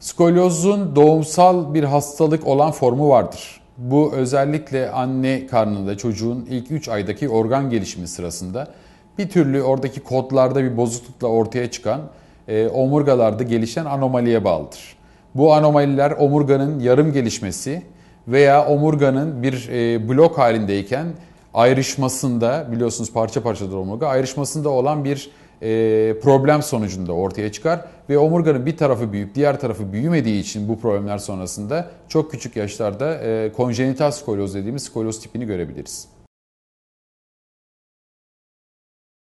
Skolyozun doğumsal bir hastalık olan formu vardır. Bu özellikle anne karnında çocuğun ilk 3 aydaki organ gelişimi sırasında bir türlü oradaki kodlarda bir bozuklukla ortaya çıkan e, omurgalarda gelişen anomaliye bağlıdır. Bu anomaliler omurganın yarım gelişmesi veya omurganın bir e, blok halindeyken ayrışmasında biliyorsunuz parça parçadır omurga ayrışmasında olan bir e, problem sonucunda ortaya çıkar ve omurganın bir tarafı büyüyüp diğer tarafı büyümediği için bu problemler sonrasında çok küçük yaşlarda e, konjenital skolyoz dediğimiz skolyoz tipini görebiliriz.